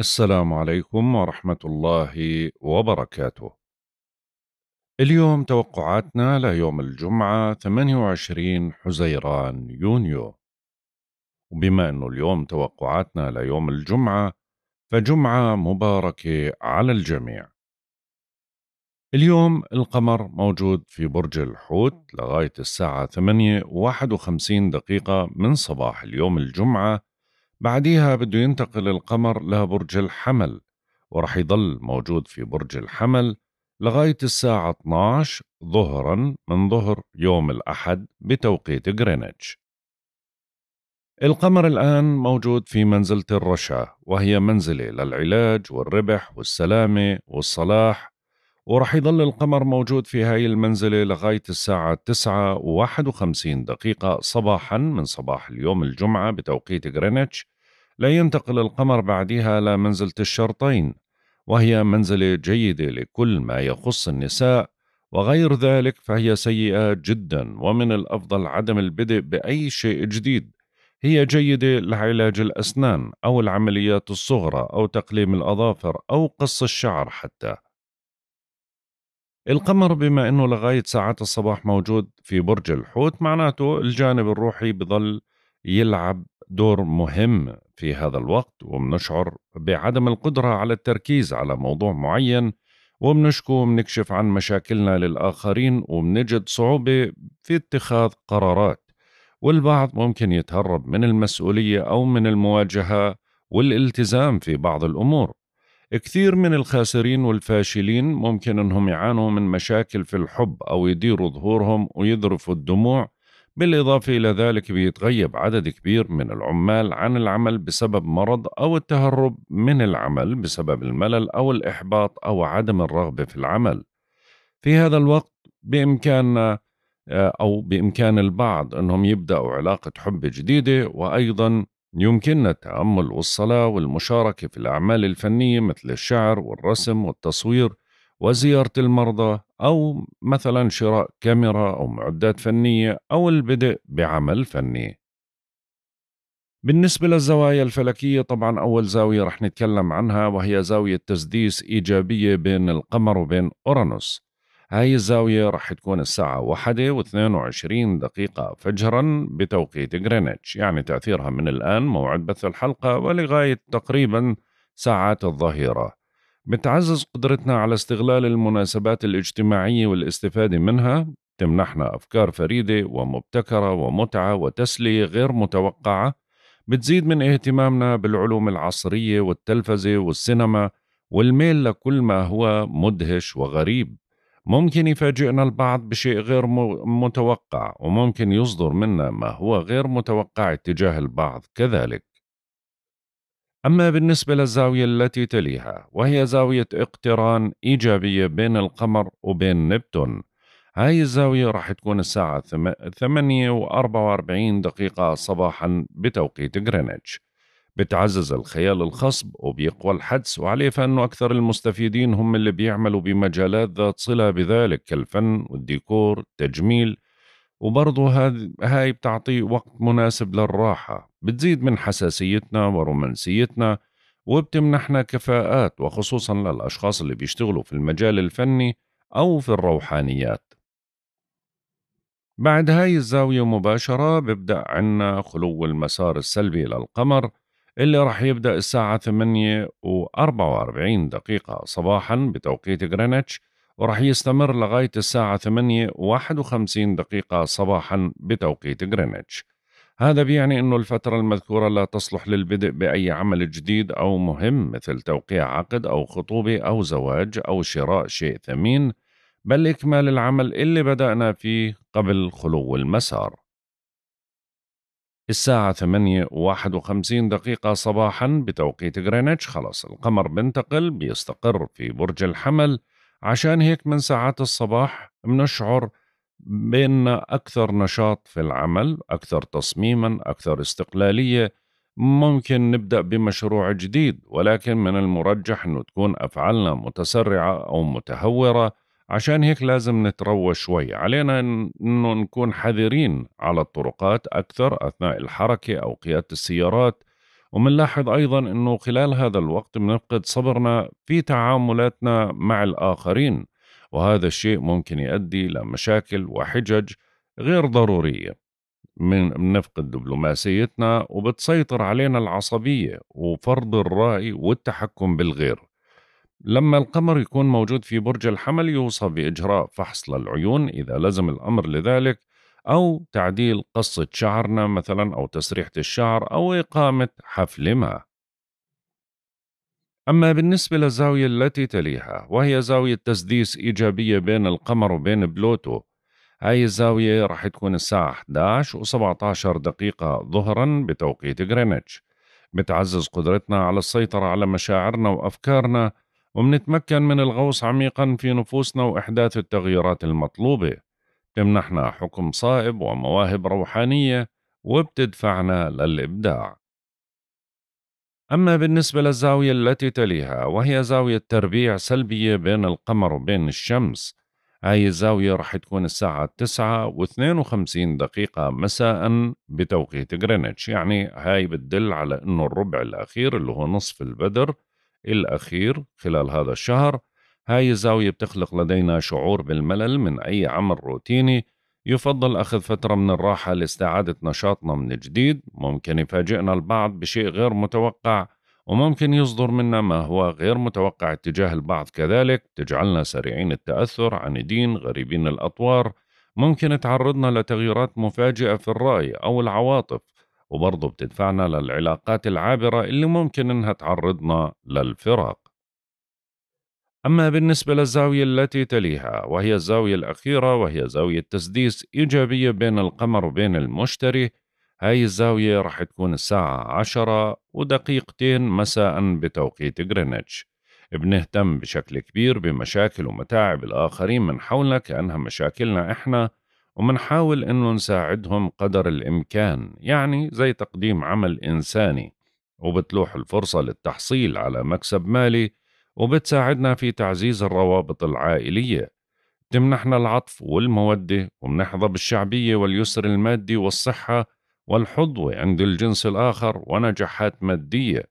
السلام عليكم ورحمة الله وبركاته. اليوم توقعاتنا ليوم الجمعة 28 حزيران يونيو. وبما انه اليوم توقعاتنا ليوم الجمعة فجمعة مباركة على الجميع. اليوم القمر موجود في برج الحوت لغاية الساعة 8:51 دقيقة من صباح اليوم الجمعة بعديها بده ينتقل القمر لبرج الحمل ورح يضل موجود في برج الحمل لغاية الساعة 12 ظهرا من ظهر يوم الأحد بتوقيت غرينتش القمر الآن موجود في منزلة الرشا وهي منزلة للعلاج والربح والسلامة والصلاح وراح يضل القمر موجود في هاي المنزلة لغاية الساعة 9 و51 دقيقة صباحا من صباح اليوم الجمعة بتوقيت غرينتش لا ينتقل القمر بعدها لمنزلة الشرطين وهي منزلة جيدة لكل ما يخص النساء وغير ذلك فهي سيئة جدا ومن الأفضل عدم البدء بأي شيء جديد هي جيدة لعلاج الأسنان أو العمليات الصغرى أو تقليم الأظافر أو قص الشعر حتى القمر بما انه لغايه ساعات الصباح موجود في برج الحوت معناته الجانب الروحي بظل يلعب دور مهم في هذا الوقت وبنشعر بعدم القدره على التركيز على موضوع معين وبنشكو وبنكشف عن مشاكلنا للاخرين وبنجد صعوبه في اتخاذ قرارات والبعض ممكن يتهرب من المسؤوليه او من المواجهه والالتزام في بعض الامور كثير من الخاسرين والفاشلين ممكن انهم يعانوا من مشاكل في الحب او يديروا ظهورهم ويذرفوا الدموع بالاضافه الى ذلك بيتغيب عدد كبير من العمال عن العمل بسبب مرض او التهرب من العمل بسبب الملل او الاحباط او عدم الرغبه في العمل. في هذا الوقت بامكاننا آه، او بامكان البعض انهم يبداوا علاقه حب جديده وايضا يمكننا التأمل والصلاة والمشاركة في الأعمال الفنية مثل الشعر والرسم والتصوير وزيارة المرضى أو مثلا شراء كاميرا أو معدات فنية أو البدء بعمل فني. بالنسبة للزوايا الفلكية طبعا أول زاوية رح نتكلم عنها وهي زاوية تسديس إيجابية بين القمر وبين أورانوس هاي الزاوية راح تكون الساعة واحدة واثنين وعشرين دقيقة فجرا بتوقيت غرينتش يعني تأثيرها من الآن موعد بث الحلقة ولغاية تقريبا ساعات الظهيرة بتعزز قدرتنا على استغلال المناسبات الاجتماعية والاستفادة منها تمنحنا أفكار فريدة ومبتكرة ومتعة وتسلية غير متوقعة بتزيد من اهتمامنا بالعلوم العصرية والتلفزة والسينما والميل لكل ما هو مدهش وغريب ممكن يفاجئنا البعض بشيء غير متوقع وممكن يصدر منا ما هو غير متوقع اتجاه البعض كذلك أما بالنسبة للزاوية التي تليها وهي زاوية اقتران إيجابية بين القمر وبين نبتون هاي الزاوية راح تكون الساعة 8 و44 دقيقة صباحا بتوقيت غرينتش بتعزز الخيال الخصب وبيقوى الحدس وعليه فإنه أكثر المستفيدين هم اللي بيعملوا بمجالات ذات صلة بذلك كالفن والديكور التجميل وبرضه هاي بتعطي وقت مناسب للراحة بتزيد من حساسيتنا ورومانسيتنا وبتمنحنا كفاءات وخصوصا للأشخاص اللي بيشتغلوا في المجال الفني أو في الروحانيات بعد هاي الزاوية مباشرة ببدأ عنا خلو المسار السلبي للقمر اللي راح يبدأ الساعة 8 و44 دقيقة صباحا بتوقيت غرينتش وراح يستمر لغاية الساعة 8 و51 دقيقة صباحا بتوقيت غرينتش هذا بيعني أنه الفترة المذكورة لا تصلح للبدء بأي عمل جديد أو مهم مثل توقيع عقد أو خطوبة أو زواج أو شراء شيء ثمين بل إكمال العمل اللي بدأنا فيه قبل خلو المسار الساعة 8 51 دقيقة صباحا بتوقيت غرينتش خلاص القمر بنتقل بيستقر في برج الحمل عشان هيك من ساعات الصباح بنشعر بأن أكثر نشاط في العمل أكثر تصميما أكثر استقلالية ممكن نبدأ بمشروع جديد ولكن من المرجح أنه تكون أفعالنا متسرعة أو متهورة عشان هيك لازم نتروى شوي علينا انه نكون حذرين على الطرقات اكثر اثناء الحركه او قياده السيارات ومنلاحظ ايضا انه خلال هذا الوقت بنفقد صبرنا في تعاملاتنا مع الاخرين وهذا الشيء ممكن يؤدي لمشاكل وحجج غير ضروريه من بنفقد دبلوماسيتنا وبتسيطر علينا العصبية وفرض الرأي والتحكم بالغير لما القمر يكون موجود في برج الحمل يوصف بإجراء فحص للعيون إذا لزم الأمر لذلك أو تعديل قصة شعرنا مثلا أو تسريحة الشعر أو إقامة حفل ما أما بالنسبة للزاوية التي تليها وهي زاوية تسديس إيجابية بين القمر وبين بلوتو هاي الزاوية راح تكون الساعة 11 و17 دقيقة ظهرا بتوقيت غرينتش بتعزز قدرتنا على السيطرة على مشاعرنا وأفكارنا ومنتمكن من الغوص عميقا في نفوسنا وإحداث التغييرات المطلوبة تمنحنا حكم صائب ومواهب روحانية وبتدفعنا للإبداع أما بالنسبة للزاوية التي تليها وهي زاوية تربيع سلبية بين القمر وبين الشمس هاي الزاوية رح تكون الساعة 9 و 52 دقيقة مساء بتوقيت غرينتش يعني هاي بتدل على أنه الربع الأخير اللي هو نصف البدر الأخير خلال هذا الشهر هاي الزاوية بتخلق لدينا شعور بالملل من أي عمل روتيني يفضل أخذ فترة من الراحة لاستعادة نشاطنا من جديد ممكن يفاجئنا البعض بشيء غير متوقع وممكن يصدر منا ما هو غير متوقع اتجاه البعض كذلك تجعلنا سريعين التأثر عنيدين غريبين الأطوار ممكن تعرضنا لتغييرات مفاجئة في الرأي أو العواطف وبرضه بتدفعنا للعلاقات العابرة اللي ممكن إنها تعرضنا للفراق أما بالنسبة للزاوية التي تليها وهي الزاوية الأخيرة وهي زاوية تسديس إيجابية بين القمر وبين المشتري هاي الزاوية رح تكون الساعة عشرة ودقيقتين مساء بتوقيت غرينتش بنهتم بشكل كبير بمشاكل ومتاعب الآخرين من حولنا كأنها مشاكلنا إحنا ومنحاول انه نساعدهم قدر الامكان يعني زي تقديم عمل انساني وبتلوح الفرصه للتحصيل على مكسب مالي وبتساعدنا في تعزيز الروابط العائليه تمنحنا العطف والموده ومنحظى بالشعبيه واليسر المادي والصحه والحظوه عند الجنس الاخر ونجاحات ماديه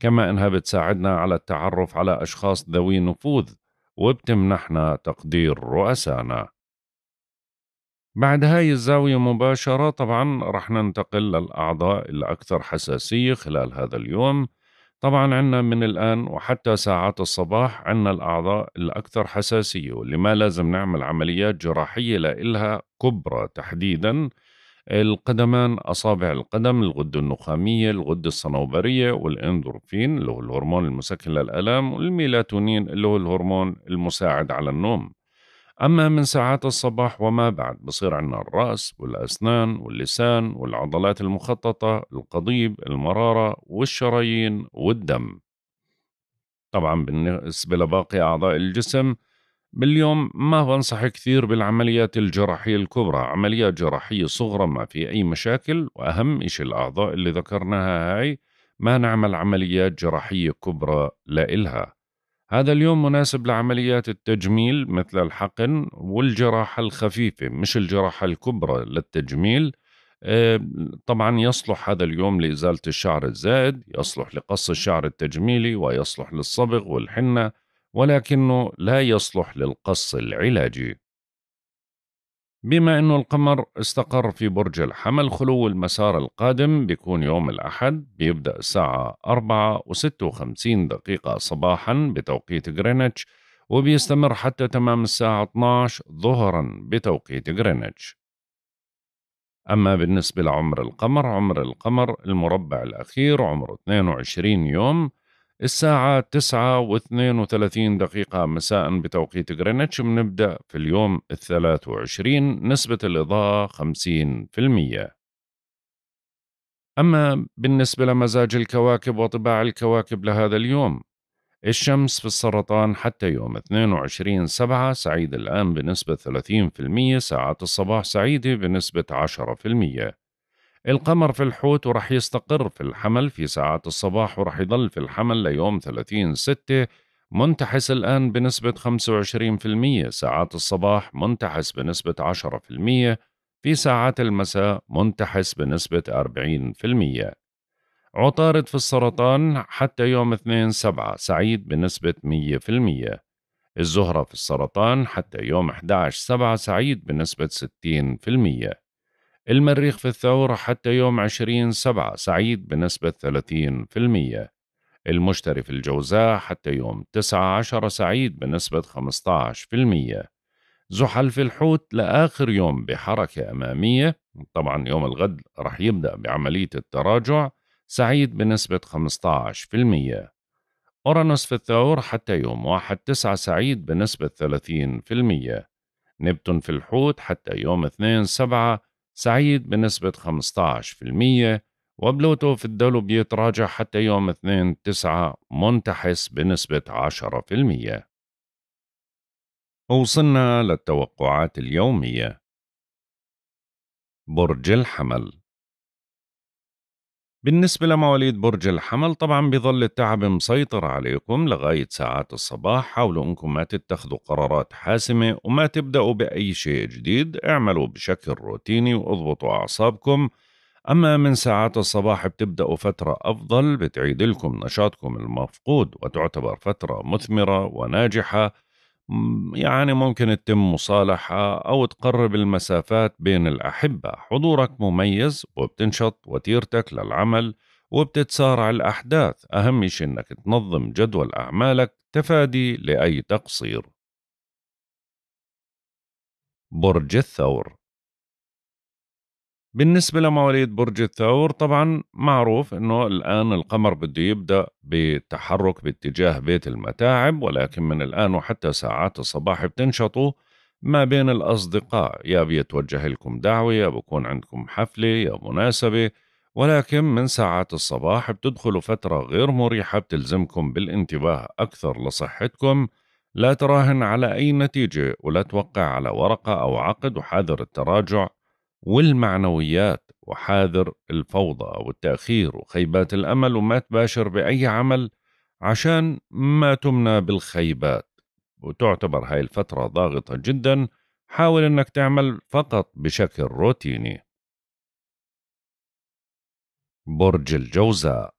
كما انها بتساعدنا على التعرف على اشخاص ذوي نفوذ وبتمنحنا تقدير رؤسانا بعد هاي الزاوية مباشرة طبعا رح ننتقل للأعضاء الأكثر حساسية خلال هذا اليوم طبعا عنا من الآن وحتى ساعات الصباح عنا الأعضاء الأكثر حساسية واللي ما لازم نعمل عمليات جراحية لإلها كبرى تحديدا القدمان أصابع القدم الغدة النخامية الغدة الصنوبرية والإندورفين اللي هو الهرمون المسكن للألام والميلاتونين اللي هو الهرمون المساعد على النوم أما من ساعات الصباح وما بعد بصير عندنا الرأس والأسنان واللسان والعضلات المخططة القضيب المرارة والشرايين والدم طبعا بالنسبة لباقي أعضاء الجسم باليوم ما بنصح كثير بالعمليات الجراحية الكبرى عمليات جراحية صغرى ما في أي مشاكل وأهم إشي الأعضاء اللي ذكرناها هاي ما نعمل عمليات جراحية كبرى لإلها هذا اليوم مناسب لعمليات التجميل مثل الحقن والجراحة الخفيفة مش الجراحة الكبرى للتجميل آه، طبعا يصلح هذا اليوم لإزالة الشعر الزائد يصلح لقص الشعر التجميلي ويصلح للصبغ والحنة ولكنه لا يصلح للقص العلاجي بما أنه القمر استقر في برج الحمل خلو المسار القادم بيكون يوم الأحد بيبدأ الساعة 4 و56 دقيقة صباحا بتوقيت غرينتش وبيستمر حتى تمام الساعة 12 ظهرا بتوقيت غرينتش أما بالنسبة لعمر القمر عمر القمر المربع الأخير عمره 22 يوم الساعة تسعة و وثلاثين دقيقة مساء بتوقيت غرينتش بنبدأ في اليوم الثلاث وعشرين نسبة الإضاءة المية أما بالنسبة لمزاج الكواكب وطباع الكواكب لهذا اليوم الشمس في السرطان حتى يوم 22 سبعة سعيد الآن بنسبة 30% ساعات الصباح سعيدة بنسبة 10% القمر في الحوت ورح يستقر في الحمل في ساعات الصباح ورح يضل في الحمل ليوم 30 ستة منتحس الآن بنسبة 25% ساعات الصباح منتحس بنسبة 10% في ساعات المساء منتحس بنسبة 40% عطارد في السرطان حتى يوم 2 سبعة سعيد بنسبة 100% الزهرة في السرطان حتى يوم 11 سبعة سعيد بنسبة 60% المريخ في الثورة حتى يوم 20 سبعة سعيد بنسبة 30% المشتري في الجوزاء حتى يوم 19 سعيد بنسبة 15% زحل في الحوت لآخر يوم بحركة أمامية طبعا يوم الغد رح يبدأ بعملية التراجع سعيد بنسبة 15% أورانوس في الثور حتى يوم واحد تسعة سعيد بنسبة ثلاثين في المية نبتون في الحوت حتى يوم اثنين سبعة سعيد بنسبة 15% وبلوتو في الدلو بيتراجع حتى يوم 2 9 منتحس بنسبة 10% وصلنا للتوقعات اليومية برج الحمل بالنسبة لمواليد برج الحمل طبعا بظل التعب مسيطر عليكم لغاية ساعات الصباح حاولوا أنكم ما تتخذوا قرارات حاسمة وما تبدأوا بأي شيء جديد اعملوا بشكل روتيني واضبطوا أعصابكم أما من ساعات الصباح بتبدأوا فترة أفضل بتعيد لكم نشاطكم المفقود وتعتبر فترة مثمرة وناجحة يعني ممكن تتم مصالحة أو تقرب المسافات بين الأحبة حضورك مميز وبتنشط وتيرتك للعمل وبتتسارع الأحداث أهم شيء أنك تنظم جدول أعمالك تفادي لأي تقصير برج الثور بالنسبة لمواليد برج الثور طبعا معروف انه الان القمر بده يبدا بتحرك باتجاه بيت المتاعب ولكن من الان وحتى ساعات الصباح بتنشطوا ما بين الاصدقاء يا بيتوجه لكم دعوة يا بكون عندكم حفلة يا مناسبة ولكن من ساعات الصباح بتدخلوا فترة غير مريحة بتلزمكم بالانتباه أكثر لصحتكم لا تراهن على أي نتيجة ولا توقع على ورقة أو عقد وحاذر التراجع والمعنويات وحاذر الفوضى والتأخير وخيبات الأمل وما تباشر بأي عمل عشان ما تمنى بالخيبات وتعتبر هاي الفترة ضاغطة جدا حاول أنك تعمل فقط بشكل روتيني برج الجوزاء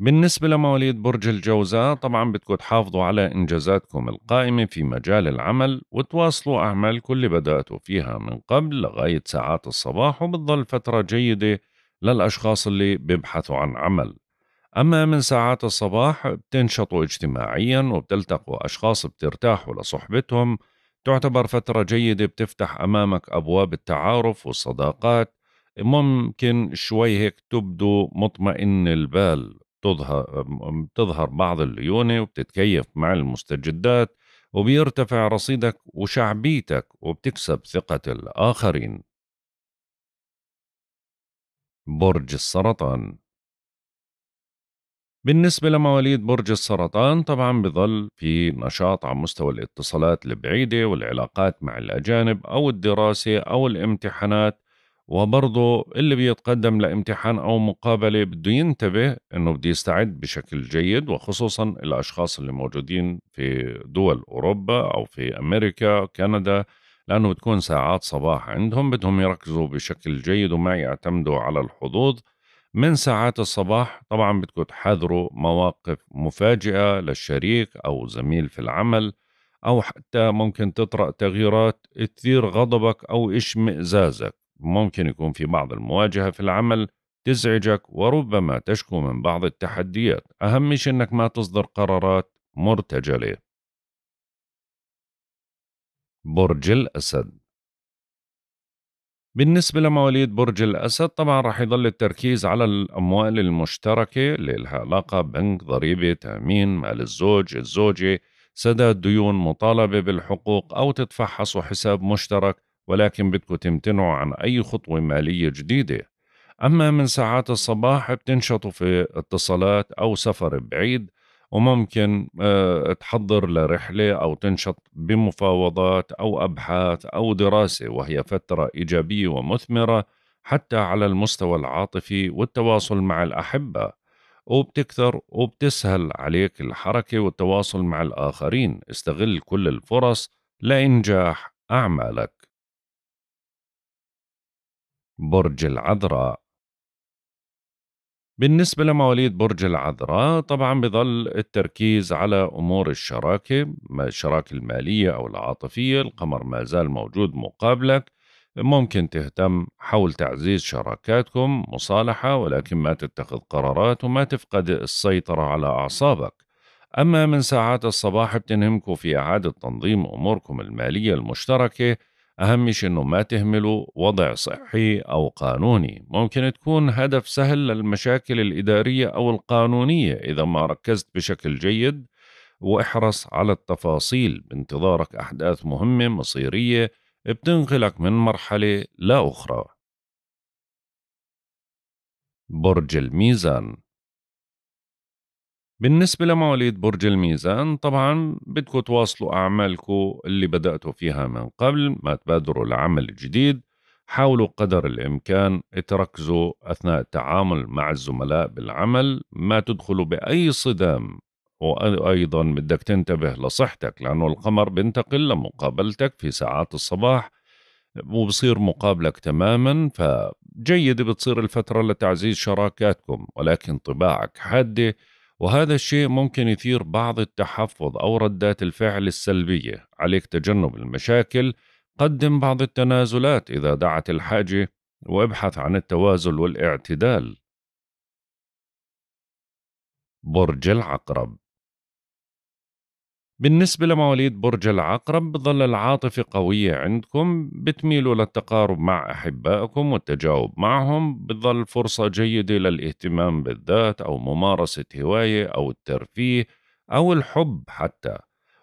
بالنسبة لمواليد برج الجوزاء طبعا بدكم تحافظوا على إنجازاتكم القائمة في مجال العمل وتواصلوا أعمالكم اللي بدأتوا فيها من قبل لغاية ساعات الصباح وبتظل فترة جيدة للأشخاص اللي بيبحثوا عن عمل أما من ساعات الصباح بتنشطوا اجتماعيا وبتلتقوا أشخاص بترتاحوا لصحبتهم تعتبر فترة جيدة بتفتح أمامك أبواب التعارف والصداقات ممكن شوي هيك تبدو مطمئن البال تظهر تظهر بعض الليونه وبتتكيف مع المستجدات وبيرتفع رصيدك وشعبيتك وبتكسب ثقة الآخرين. برج السرطان بالنسبة لمواليد برج السرطان طبعا بظل في نشاط على مستوى الاتصالات البعيدة والعلاقات مع الأجانب أو الدراسة أو الامتحانات وبرضه اللي بيتقدم لامتحان أو مقابلة بده ينتبه أنه بده يستعد بشكل جيد وخصوصا الأشخاص اللي موجودين في دول أوروبا أو في أمريكا كندا لأنه بتكون ساعات صباح عندهم بدهم يركزوا بشكل جيد وما يعتمدوا على الحظوظ من ساعات الصباح طبعا بدكم تحذروا مواقف مفاجئة للشريك أو زميل في العمل أو حتى ممكن تطرأ تغييرات تثير غضبك أو إشمئزازك ممكن يكون في بعض المواجهة في العمل تزعجك وربما تشكو من بعض التحديات أهم شيء أنك ما تصدر قرارات مرتجلة برج الأسد بالنسبة لمواليد برج الأسد طبعا راح يظل التركيز على الأموال المشتركة اللي لها علاقة بنك ضريبة تأمين مال الزوج الزوجة سداد ديون مطالبة بالحقوق أو تتفحصوا حساب مشترك ولكن بدكم تمتنعوا عن أي خطوة مالية جديدة أما من ساعات الصباح بتنشطوا في اتصالات أو سفر بعيد وممكن آه، تحضر لرحلة أو تنشط بمفاوضات أو أبحاث أو دراسة وهي فترة إيجابية ومثمرة حتى على المستوى العاطفي والتواصل مع الأحبة وبتكثر وبتسهل عليك الحركة والتواصل مع الآخرين استغل كل الفرص لإنجاح أعمالك برج العذراء بالنسبة لمواليد برج العذراء طبعا بظل التركيز على أمور الشراكة الشراكة المالية أو العاطفية القمر ما زال موجود مقابلك ممكن تهتم حول تعزيز شراكاتكم مصالحة ولكن ما تتخذ قرارات وما تفقد السيطرة على أعصابك أما من ساعات الصباح بتنهمكم في إعادة تنظيم أموركم المالية المشتركة أهم شيء أنه ما تهملوا وضع صحي أو قانوني ممكن تكون هدف سهل للمشاكل الإدارية أو القانونية إذا ما ركزت بشكل جيد واحرص على التفاصيل بانتظارك أحداث مهمة مصيرية بتنقلك من مرحلة لأخرى برج الميزان بالنسبة لمواليد برج الميزان طبعا بدكم تواصلوا أعمالكم اللي بدأتوا فيها من قبل ما تبادروا لعمل جديد حاولوا قدر الإمكان تركزوا أثناء التعامل مع الزملاء بالعمل ما تدخلوا بأي صدام وأيضا بدك تنتبه لصحتك لأنه القمر بنتقل لمقابلتك في ساعات الصباح وبصير مقابلك تماما فجيد بتصير الفترة لتعزيز شراكاتكم ولكن طباعك حاده وهذا الشيء ممكن يثير بعض التحفظ أو ردات الفعل السلبية عليك تجنب المشاكل قدم بعض التنازلات إذا دعت الحاجة وابحث عن التوازن والاعتدال برج العقرب بالنسبة لمواليد برج العقرب بظل العاطفة قوية عندكم بتميلوا للتقارب مع أحبائكم والتجاوب معهم بظل فرصة جيدة للاهتمام بالذات أو ممارسة هواية أو الترفيه أو الحب حتى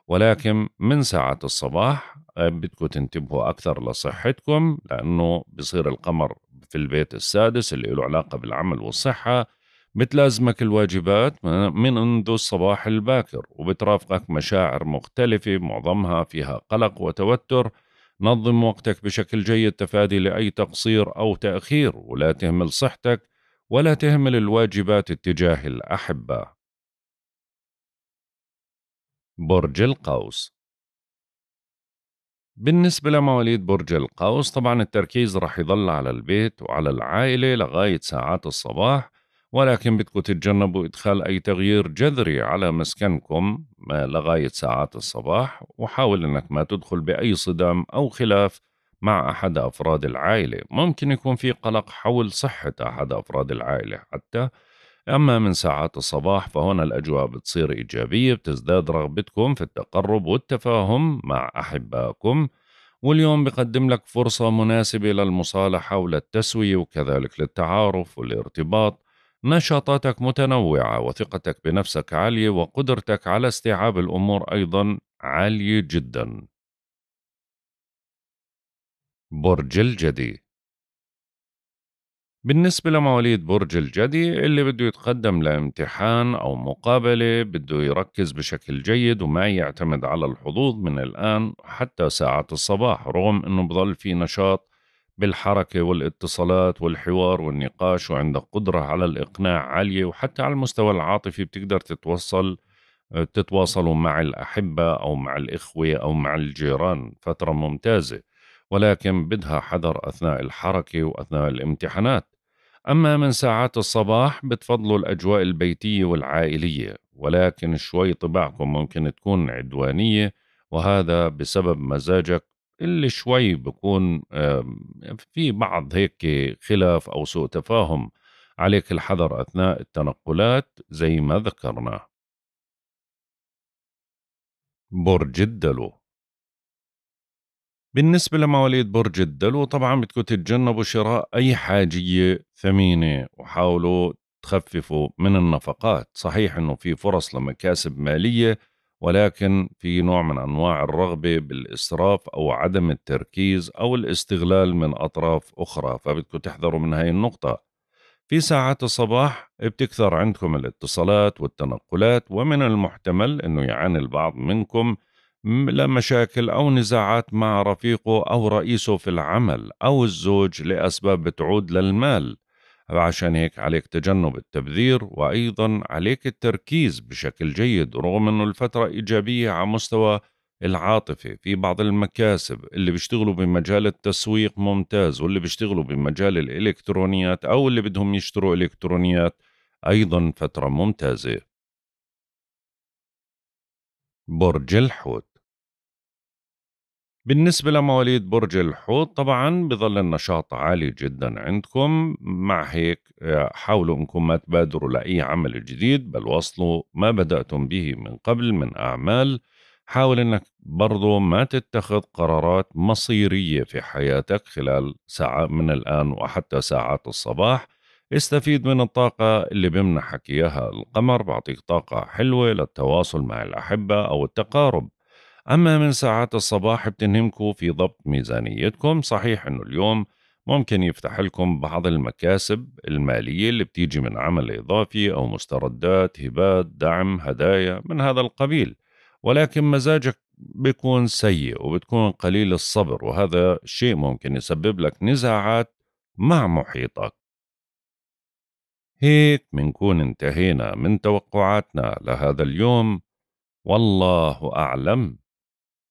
ولكن من ساعة الصباح آه، بدكم تنتبهوا أكثر لصحتكم لأنه بصير القمر في البيت السادس اللي له علاقة بالعمل والصحة بتلازمك الواجبات منذ الصباح الباكر وبترافقك مشاعر مختلفة معظمها فيها قلق وتوتر نظم وقتك بشكل جيد تفادي لأي تقصير أو تأخير ولا تهمل صحتك ولا تهمل الواجبات اتجاه الأحبة برج القوس بالنسبة لمواليد برج القوس طبعا التركيز رح يظل على البيت وعلى العائلة لغاية ساعات الصباح ولكن بدكم تتجنبوا إدخال أي تغيير جذري على مسكنكم لغاية ساعات الصباح وحاول أنك ما تدخل بأي صدام أو خلاف مع أحد أفراد العائلة ممكن يكون في قلق حول صحة أحد أفراد العائلة حتى أما من ساعات الصباح فهنا الأجواء بتصير إيجابية بتزداد رغبتكم في التقرب والتفاهم مع أحبائكم واليوم بقدم لك فرصة مناسبة للمصالحة وللتسوية وكذلك للتعارف والارتباط نشاطاتك متنوعة وثقتك بنفسك عالية وقدرتك على استيعاب الأمور أيضا عالية جدا برج الجدي بالنسبة لمواليد برج الجدي اللي بده يتقدم لامتحان أو مقابلة بده يركز بشكل جيد وما يعتمد على الحظوظ من الآن حتى ساعات الصباح رغم أنه بضل في نشاط بالحركة والاتصالات والحوار والنقاش وعندك قدرة على الإقناع عالية وحتى على المستوى العاطفي بتقدر تتوصل آه، تتواصلوا مع الأحبة أو مع الإخوة أو مع الجيران فترة ممتازة ولكن بدها حذر أثناء الحركة وأثناء الامتحانات أما من ساعات الصباح بتفضلوا الأجواء البيتية والعائلية ولكن شوي طباعكم ممكن تكون عدوانية وهذا بسبب مزاجك اللي شوي بكون في بعض هيك خلاف أو سوء تفاهم عليك الحذر أثناء التنقلات زي ما ذكرنا برج الدلو بالنسبة لمواليد برج الدلو طبعا بدكم تتجنبوا شراء أي حاجية ثمينة وحاولوا تخففوا من النفقات صحيح أنه في فرص لمكاسب مالية ولكن في نوع من انواع الرغبه بالاسراف او عدم التركيز او الاستغلال من اطراف اخرى فبدكم تحذروا من هاي النقطه في ساعات الصباح بتكثر عندكم الاتصالات والتنقلات ومن المحتمل انه يعاني البعض منكم لمشاكل أو نزاعات مع رفيقه أو رئيسه في العمل أو الزوج لأسباب بتعود للمال وعشان هيك عليك تجنب التبذير وأيضا عليك التركيز بشكل جيد رغم أنه الفترة إيجابية على مستوى العاطفة في بعض المكاسب اللي بيشتغلوا بمجال التسويق ممتاز واللي بيشتغلوا بمجال الإلكترونيات أو اللي بدهم يشتروا إلكترونيات أيضا فترة ممتازة برج الحوت بالنسبة لمواليد برج الحوت طبعا بظل النشاط عالي جدا عندكم مع هيك آه، حاولوا انكم ما تبادروا لأي عمل جديد بل وصلوا ما بدأتم به من قبل من أعمال حاول انك برضو ما تتخذ قرارات مصيرية في حياتك خلال ساعة من الآن وحتى ساعات الصباح استفيد من الطاقة اللي بمنحك إياها القمر بعطيك طاقة حلوة للتواصل مع الأحبة أو التقارب أما من ساعات الصباح بتنهمكم في ضبط ميزانيتكم صحيح أنه اليوم ممكن يفتح لكم بعض المكاسب المالية اللي بتيجي من عمل إضافي أو مستردات هبات دعم هدايا من هذا القبيل ولكن مزاجك بيكون سيء وبتكون قليل الصبر وهذا شيء ممكن يسبب لك نزاعات مع محيطك هيك منكون انتهينا من توقعاتنا لهذا اليوم والله أعلم